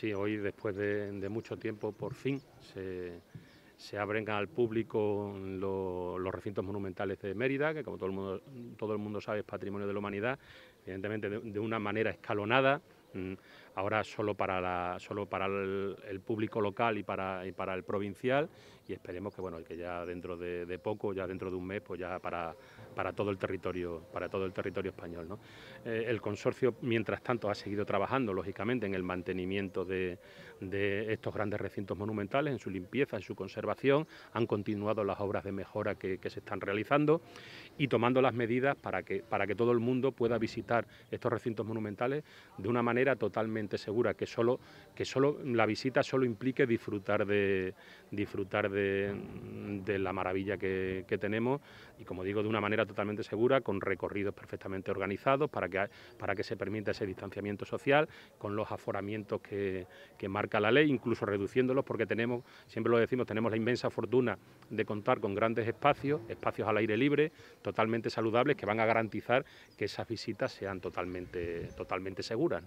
Sí, hoy después de, mucho tiempo por fin se, abren al público los recintos monumentales de Mérida, que como todo el mundo, todo el mundo sabe es patrimonio de la humanidad, evidentemente de, una manera escalonada. Mm, ahora solo para, la, solo para el, público local y para, y para el provincial y esperemos que, bueno, que ya dentro de, poco, ya dentro de un mes, pues ya para, para todo el territorio, para todo el territorio español. ¿no? Eh, el consorcio, mientras tanto, ha seguido trabajando, lógicamente, en el mantenimiento de, estos grandes recintos monumentales, en su limpieza, en su conservación, han continuado las obras de mejora que, que se están realizando y tomando las medidas para que, para que todo el mundo pueda visitar estos recintos monumentales de una manera totalmente segura, que solo, que solo la visita solo implique disfrutar de, disfrutar de, la maravilla que, tenemos y, como digo, de una manera totalmente segura, con recorridos perfectamente organizados para que, para que se permita ese distanciamiento social, con los aforamientos que, marca la ley, incluso reduciéndolos porque tenemos, siempre lo decimos, tenemos la inmensa fortuna de contar con grandes espacios, espacios al aire libre, totalmente saludables, que van a garantizar que esas visitas sean totalmente, totalmente seguras.